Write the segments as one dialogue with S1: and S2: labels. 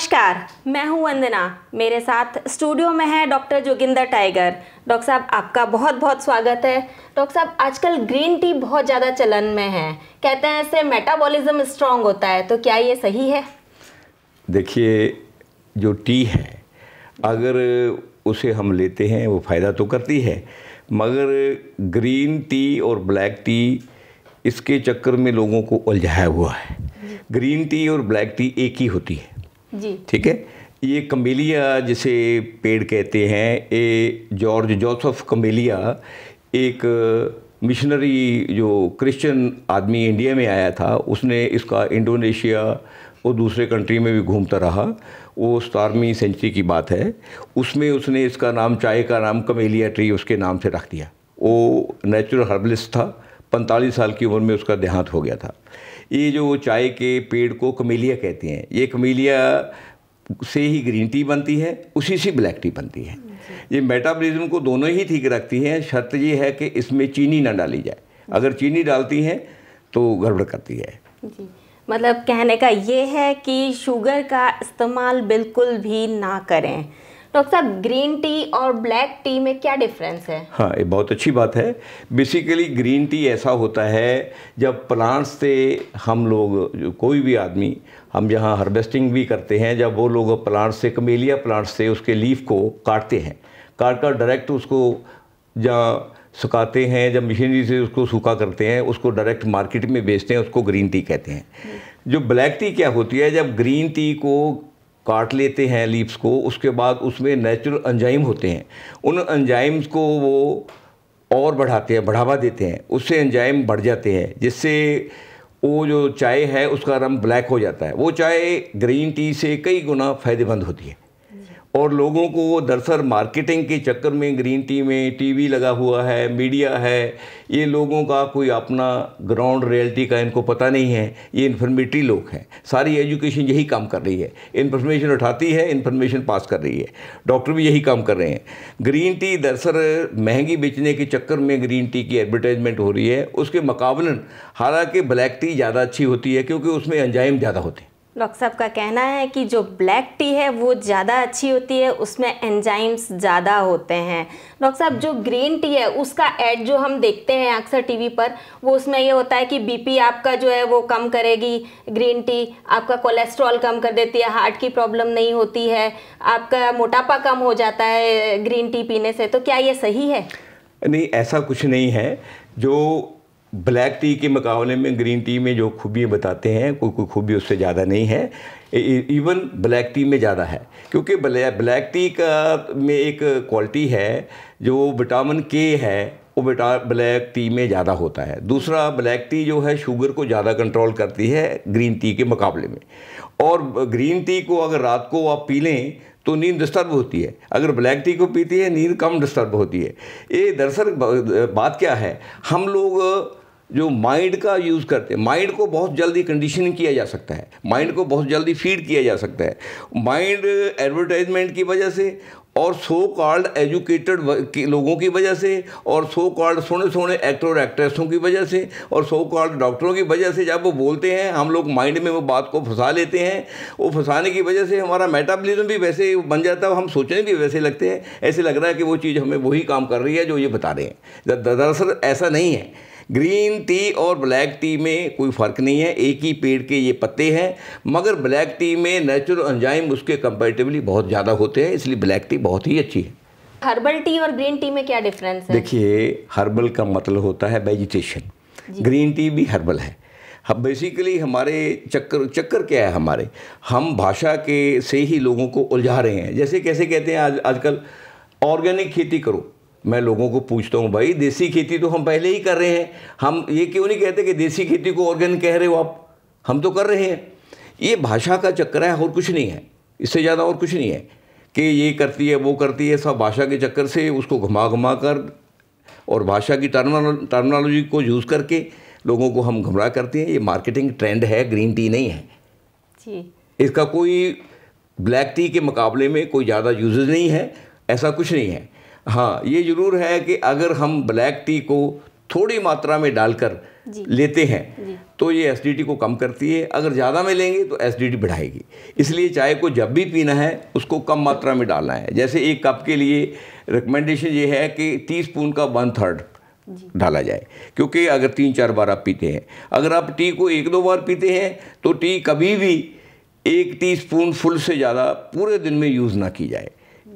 S1: नमस्कार मैं हूं वंदना मेरे साथ स्टूडियो में है डॉक्टर जोगिंदर टाइगर डॉक्टर साहब आपका बहुत बहुत स्वागत है डॉक्टर साहब आजकल ग्रीन टी बहुत ज़्यादा चलन में है कहते हैं इससे मेटाबॉलिज्म स्ट्रांग होता है तो क्या ये सही है
S2: देखिए जो टी है अगर उसे हम लेते हैं वो फ़ायदा तो करती है मगर ग्रीन टी और ब्लैक टी इसके चक्कर में लोगों को उलझाया हुआ है ग्रीन टी और ब्लैक टी एक ही होती है ठीक है ये कमेलिया जिसे पेड़ कहते हैं ये जॉर्ज जोसफ कमेलिया एक मिशनरी जो क्रिश्चियन आदमी इंडिया में आया था उसने इसका इंडोनेशिया और दूसरे कंट्री में भी घूमता रहा वो सतारहवीं सेंचुरी की बात है उसमें उसने इसका नाम चाय का नाम कमेलिया ट्री उसके नाम से रख दिया वो नेचुरल हर्बलिस्ट था पैंतालीस साल की उम्र में उसका देहांत हो गया था ये जो चाय के पेड़ को कमेलिया कहते हैं ये कमेलिया से ही ग्रीन टी बनती है उसी से ब्लैक टी बनती है ये मेटाबॉलिज्म को दोनों ही ठीक रखती हैं शर्त ये है कि इसमें चीनी ना डाली जाए अगर चीनी डालती हैं तो गड़बड़ करती है
S1: जी मतलब कहने का ये है कि शुगर का इस्तेमाल बिल्कुल भी ना करें डॉक्टर साहब ग्रीन टी और ब्लैक टी में क्या डिफरेंस है
S2: हाँ ये बहुत अच्छी बात है बेसिकली ग्रीन टी ऐसा होता है जब प्लांट्स से हम लोग कोई भी आदमी हम जहाँ हार्वेस्टिंग भी करते हैं जब वो लोग प्लांट से कमेलिया प्लांट से उसके लीफ को काटते हैं काट कर डायरेक्ट उसको जहाँ सुखाते हैं जब मशीनरी से उसको सूखा करते हैं उसको डायरेक्ट मार्केट में बेचते हैं उसको ग्रीन टी कहते हैं जो ब्लैक टी क्या होती है जब ग्रीन टी को काट लेते हैं लीप्स को उसके बाद उसमें नेचुरल अंजाइम होते हैं उन अंजाइम्स को वो और बढ़ाते हैं बढ़ावा देते हैं उससे एंजाइम बढ़ जाते हैं जिससे वो जो चाय है उसका रंग ब्लैक हो जाता है वो चाय ग्रीन टी से कई गुना फ़ायदेमंद होती है और लोगों को वो दरअसल मार्केटिंग के चक्कर में ग्रीन टी में टीवी लगा हुआ है मीडिया है ये लोगों का कोई अपना ग्राउंड रियलिटी का इनको पता नहीं है ये इन्फॉर्मेटरी लोग हैं सारी एजुकेशन यही काम कर रही है इन्फॉर्मेशन उठाती है इन्फॉर्मेशन पास कर रही है डॉक्टर भी यही काम कर रहे हैं ग्रीन टी दरअसल महंगी बेचने के चक्कर में ग्रीन टी की एडवर्टाइजमेंट हो रही है उसके मुकाबलन हालांकि ब्लैक टी ज़्यादा अच्छी होती है क्योंकि उसमें एंजाइम ज़्यादा होते हैं
S1: डॉक्टर साहब का कहना है कि जो ब्लैक टी है वो ज़्यादा अच्छी होती है उसमें एंजाइम्स ज़्यादा होते हैं डॉक्टर साहब जो ग्रीन टी है उसका एड जो हम देखते हैं अक्सर टीवी पर वो उसमें ये होता है कि बीपी आपका जो है वो कम करेगी ग्रीन टी आपका कोलेस्ट्रॉल कम कर देती है हार्ट की प्रॉब्लम नहीं होती है आपका मोटापा कम हो जाता है ग्रीन टी पीने से तो क्या ये सही है
S2: नहीं ऐसा कुछ नहीं है जो ब्लैक टी के मुकाबले में ग्रीन टी में जो खूबियाँ बताते हैं कोई कोई खूबी उससे ज़्यादा नहीं है इवन ब्लैक टी में ज़्यादा है क्योंकि ब्लैक ब्लैक टी का में एक क्वालिटी है जो विटामिन के है वो बिटा ब्लैक टी में ज़्यादा होता है दूसरा ब्लैक टी जो है शुगर को ज़्यादा कंट्रोल करती है ग्रीन टी के मुकाबले में और ग्रीन टी को अगर रात को आप पी लें तो नींद डिस्टर्ब होती है अगर ब्लैक टी को पीती है नींद कम डिस्टर्ब होती है ये दरअसल बात क्या है हम लोग जो माइंड का यूज़ करते हैं माइंड को बहुत जल्दी कंडीशनिंग किया जा सकता है माइंड को बहुत जल्दी फीड किया जा सकता है माइंड एडवर्टाइजमेंट की वजह से और सो कॉल्ड एजुकेटेड लोगों की वजह से और सो कॉल्ड सोने सोने एक्टर और एक्ट्रेसों की वजह से और सो कॉल्ड डॉक्टरों की वजह से जब वो बोलते हैं हम लोग माइंड में वो बात को फंसा लेते हैं वो फंसाने की वजह से हमारा मेटाबॉलिज्म भी वैसे बन जाता है हम सोचने भी वैसे लगते हैं ऐसे लग रहा है कि वो चीज़ हमें वही काम कर रही है जो ये बता रहे हैं दरअसल ऐसा नहीं है ग्रीन टी और ब्लैक टी में कोई फ़र्क नहीं है एक ही पेड़ के ये पत्ते हैं मगर ब्लैक टी में नेचुरल अंजाइम उसके कंपेरेटिवली बहुत ज़्यादा होते हैं इसलिए ब्लैक टी बहुत ही अच्छी है
S1: हर्बल टी और ग्रीन टी में क्या डिफरेंस है
S2: देखिए हर्बल का मतलब होता है वेजिटेशन ग्रीन टी भी हर्बल है हम बेसिकली हमारे चक्कर चक्कर क्या है हमारे हम भाषा के से ही लोगों को उलझा रहे हैं जैसे कैसे कहते हैं आज आजकल ऑर्गेनिक खेती करो मैं लोगों को पूछता हूँ भाई देसी खेती तो हम पहले ही कर रहे हैं हम ये क्यों नहीं कहते कि देसी खेती को ऑर्गेनिक कह रहे हो आप हम तो कर रहे हैं ये भाषा का चक्कर है और कुछ नहीं है इससे ज़्यादा और कुछ नहीं है कि ये करती है वो करती है सब भाषा के चक्कर से उसको घुमा घुमा कर और भाषा की टर्मिनोलॉजी को यूज़ करके लोगों को हम घुमरा करते हैं ये मार्केटिंग ट्रेंड है ग्रीन टी नहीं है जी इसका कोई ब्लैक टी के मुकाबले में कोई ज़्यादा यूजेज नहीं है ऐसा कुछ नहीं है हाँ ये ज़रूर है कि अगर हम ब्लैक टी को थोड़ी मात्रा में डालकर लेते हैं तो ये एसिडिटी को कम करती है अगर ज़्यादा में लेंगे तो एसिडिटी बढ़ाएगी इसलिए चाय को जब भी पीना है उसको कम मात्रा में डालना है जैसे एक कप के लिए रिकमेंडेशन ये है कि टी स्पून का वन थर्ड डाला जाए क्योंकि अगर तीन चार बार आप पीते हैं अगर आप टी को एक दो बार पीते हैं तो टी कभी भी एक टीस्पून फुल से ज़्यादा पूरे दिन में यूज़ ना की जाए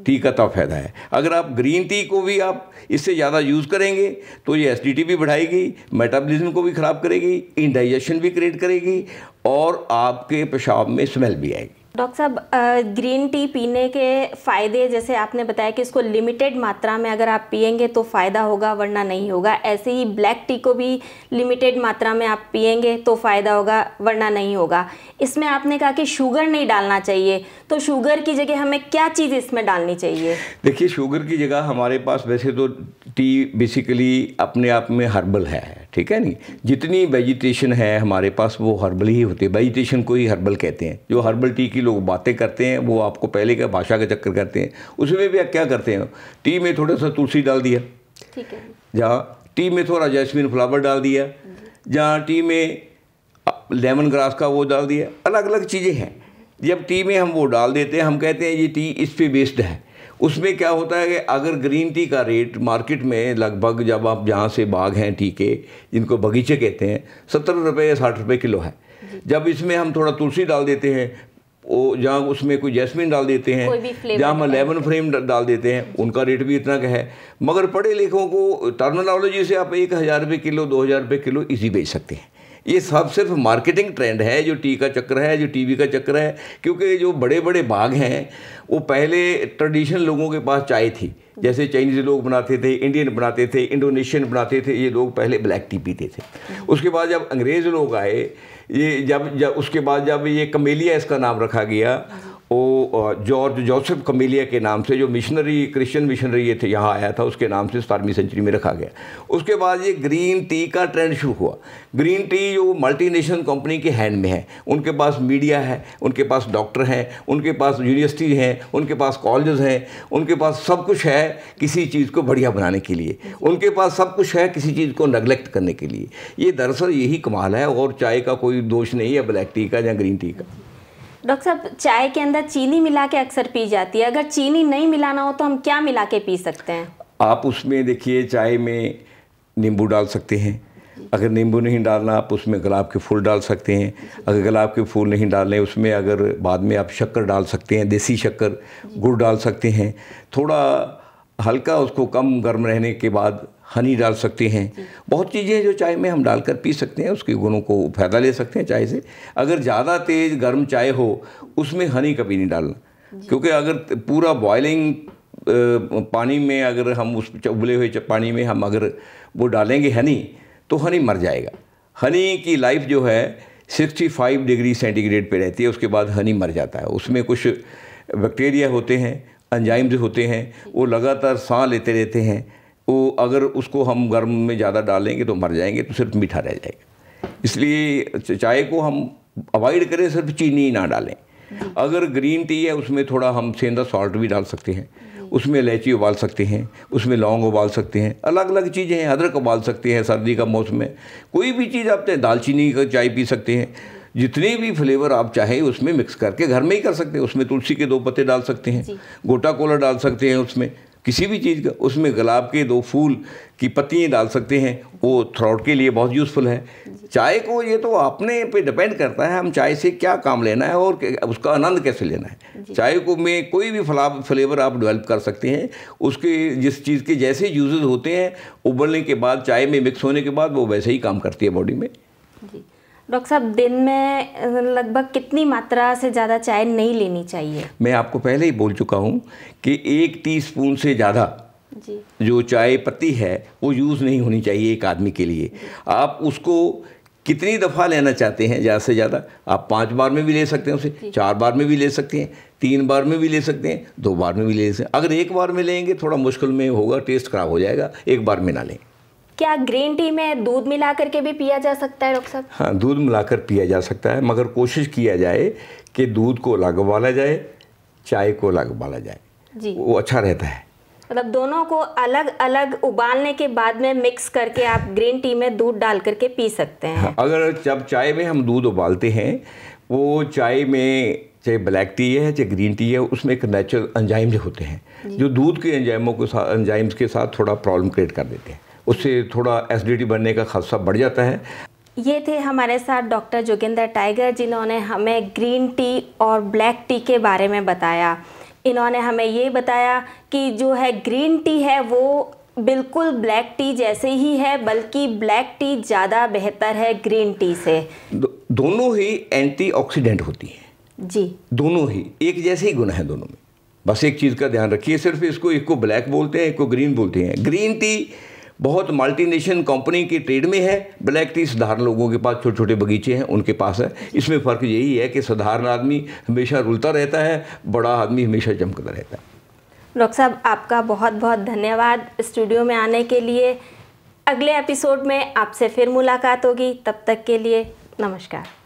S2: टी का तो फायदा है अगर आप ग्रीन टी को भी आप इससे ज़्यादा यूज़ करेंगे तो ये एसिडिटी भी बढ़ाएगी मेटाबॉलिज्म को भी ख़राब करेगी इनडाइजेशन भी क्रिएट करेगी और आपके पेशाब में स्मेल भी आएगी
S1: डॉक्टर साहब ग्रीन टी पीने के फ़ायदे जैसे आपने बताया कि इसको लिमिटेड मात्रा में अगर आप पियेंगे तो फ़ायदा होगा वरना नहीं होगा ऐसे ही ब्लैक टी को भी लिमिटेड मात्रा में आप पियेंगे तो फ़ायदा होगा वरना नहीं होगा इसमें आपने कहा कि शुगर नहीं डालना चाहिए तो शुगर की जगह हमें क्या चीज़ इसमें डालनी चाहिए
S2: देखिए शुगर की जगह हमारे पास वैसे तो टी बेसिकली अपने आप में हर्बल है ठीक है नहीं जितनी वेजिटेशन है हमारे पास वो हर्बल ही होती है वेजिटेशन को ही हर्बल कहते हैं जो हर्बल टी की लोग बातें करते हैं वो आपको पहले का भाषा का चक्कर करते हैं उसमें भी आप क्या करते हैं टी में थोड़ा सा तुलसी डाल दिया ठीक है जहाँ टी में थोड़ा जैस्मिन फ्लावर डाल दिया जहाँ टी में लेमन ग्रास का वो डाल दिया अलग अलग चीज़ें हैं जब टी में हम वो डाल देते हैं हम कहते हैं ये टी इस पर बेस्ड है उसमें क्या होता है कि अगर ग्रीन टी का रेट मार्केट में लगभग जब आप जहाँ से बाग हैं टीके जिनको बगीचे कहते हैं सत्तर रुपये या साठ रुपये किलो है जब इसमें हम थोड़ा तुलसी डाल देते हैं वो जहाँ उसमें कोई जैस्मिन डाल देते हैं जहाँ हम लेमन फ्रेम डाल देते हैं उनका रेट भी इतना का है मगर पढ़े लिखों को टर्मिनोलॉजी से आप एक हज़ार रुपये किलो दो हज़ार रुपये किलो इजी बेच सकते हैं ये सब सिर्फ मार्केटिंग ट्रेंड है जो टी का चक्र है जो टीवी का चक्र है क्योंकि जो बड़े बड़े बाग हैं वो पहले ट्रेडिशनल लोगों के पास चाय थी जैसे चाइनीज लोग बनाते थे इंडियन बनाते थे इंडोनेशियन बनाते थे ये लोग पहले ब्लैक टी पीते थे उसके बाद जब अंग्रेज़ लोग आए ये जब जब उसके बाद जब ये कमेलिया इसका नाम रखा गया वो जॉर्ज जोसेफ कमेलिया के नाम से जो मिशनरी क्रिश्चियन मिशनरी ये थे यहाँ आया था उसके नाम से सतारवीं सेंचुरी में रखा गया उसके बाद ये ग्रीन टी का ट्रेंड शुरू हुआ ग्रीन टी जो मल्टीनेशनल कंपनी के हैंड में है उनके पास मीडिया है उनके पास डॉक्टर हैं उनके पास यूनिवर्सिटी हैं उनके पास कॉलेज हैं उनके पास सब कुछ है किसी चीज़ को बढ़िया बनाने के लिए उनके पास सब कुछ है किसी चीज़ को नगलेक्ट करने के लिए ये दरअसल यही कमाल है और चाय का कोई दोष नहीं है ब्लैक टी का या ग्रीन टी का
S1: डॉक्टर साहब चाय के अंदर चीनी मिला के अक्सर पी जाती है अगर चीनी नहीं मिलाना हो तो हम क्या मिला के पी सकते हैं
S2: आप उसमें देखिए चाय में नींबू डाल सकते हैं अगर नींबू नहीं डालना आप उसमें गुलाब के फूल डाल सकते हैं अगर गुलाब के फूल नहीं डालने उसमें अगर बाद में आप शक्कर डाल सकते हैं देसी शक्कर गुड़ डाल सकते हैं थोड़ा हल्का उसको कम गर्म रहने के बाद हनी डाल सकते हैं बहुत चीज़ें जो चाय में हम डालकर पी सकते हैं उसके गुणों को फ़ायदा ले सकते हैं चाय से अगर ज़्यादा तेज़ गर्म चाय हो उसमें हनी कभी नहीं डालना क्योंकि अगर पूरा बॉयलिंग पानी में अगर हम उस उबले हुए पानी में हम अगर वो डालेंगे हनी तो हनी मर जाएगा हनी की लाइफ जो है 65 डिग्री सेंटीग्रेड पे रहती है उसके बाद हनी मर जाता है उसमें कुछ बैक्टीरिया होते हैं अंजाइम्स होते हैं वो लगातार साँ लेते रहते हैं वो अगर उसको हम गर्म में ज़्यादा डालेंगे तो मर जाएंगे तो सिर्फ मीठा रह जाएगा इसलिए चाय को हम अवॉइड करें सिर्फ चीनी ना डालें अगर ग्रीन टी है उसमें थोड़ा हम सेंधा सॉल्ट भी डाल सकते हैं उसमें इलायची उबाल सकते हैं उसमें लौंग उबाल सकते हैं अलग अलग चीज़ें हैं अदरक उबाल सकते हैं सर्दी का मौसम है कोई भी चीज़ आप चाहे दालचीनी का चाय पी सकते हैं जितने भी फ्लेवर आप चाहें उसमें मिक्स करके घर में ही कर सकते हैं उसमें तुलसी के दो पत्ते डाल सकते हैं गोटा कोला डाल सकते हैं उसमें किसी भी चीज़ का उसमें गुलाब के दो फूल की पत्तियाँ डाल सकते हैं वो थ्रॉट के लिए बहुत यूज़फुल है चाय को ये तो अपने पे डिपेंड करता है हम चाय से क्या काम लेना है और उसका आनंद कैसे लेना है चाय को में कोई भी फला फ्लेवर आप डेवलप कर सकते हैं उसके जिस चीज़ के जैसे यूजेज होते हैं उबलने के बाद चाय में मिक्स होने के बाद वो वैसे ही काम करती है बॉडी में
S1: जी डॉक्टर साहब दिन में लगभग कितनी मात्रा से ज़्यादा चाय नहीं लेनी चाहिए
S2: मैं आपको पहले ही बोल चुका हूँ कि एक टी स्पून से ज़्यादा जो चाय पत्ती है वो यूज़ नहीं होनी चाहिए एक आदमी के लिए आप उसको कितनी दफ़ा लेना चाहते हैं ज़्यादा से ज़्यादा आप पाँच बार में भी ले सकते हैं उसे चार बार में भी ले सकते हैं तीन बार में भी ले सकते हैं दो बार में भी ले सकते हैं अगर एक बार में लेंगे थोड़ा मुश्किल में होगा टेस्ट ख़राब हो जाएगा एक बार में ना लें
S1: क्या ग्रीन टी में दूध मिला करके भी पिया जा सकता है डॉक्टर साहब
S2: हाँ दूध मिलाकर पिया जा सकता है मगर कोशिश किया जाए कि दूध को अलग उबाला जाए चाय को अलग उबाला जाए जी वो अच्छा रहता है
S1: मतलब दोनों को अलग अलग उबालने के बाद में मिक्स करके आप ग्रीन टी में दूध डाल करके पी सकते हैं हाँ,
S2: अगर जब चाय में हम दूध उबालते हैं वो चाय में चाहे ब्लैक टी है चाहे ग्रीन टी है उसमें एक नेचुरल एंजाइम्स होते हैं जो दूध के एंजाइमों के साथ एंजाइम्स के साथ थोड़ा प्रॉब्लम क्रिएट कर देते हैं उससे थोड़ा एसिडिटी बनने का खासा बढ़ जाता है
S1: ये थे हमारे साथ डॉक्टर जोगिंदर टाइगर जिन्होंने हमें ग्रीन टी और ब्लैक टी के बारे में बताया इन्होंने हमें ये बताया कि जो है ग्रीन टी है वो बिल्कुल ब्लैक टी जैसे ही है बल्कि ब्लैक टी ज़्यादा बेहतर है ग्रीन टी से दो, दोनों ही
S2: एंटीऑक्सीडेंट होती
S1: हैं जी
S2: दोनों ही एक जैसे ही गुण है दोनों में बस एक चीज़ का ध्यान रखिए सिर्फ इसको एक को ब्लैक बोलते हैं एक को ग्रीन बोलते हैं ग्रीन टी बहुत मल्टीनेशनल कंपनी की ट्रेड में है ब्लैक टी साधारण लोगों के पास छोटे छोटे बगीचे हैं उनके पास है इसमें फ़र्क यही है कि साधारण आदमी हमेशा रुलता रहता है बड़ा आदमी हमेशा चमकता रहता है
S1: डॉक्टर साहब आपका बहुत बहुत धन्यवाद स्टूडियो में आने के लिए अगले एपिसोड में आपसे फिर मुलाकात होगी तब तक के लिए नमस्कार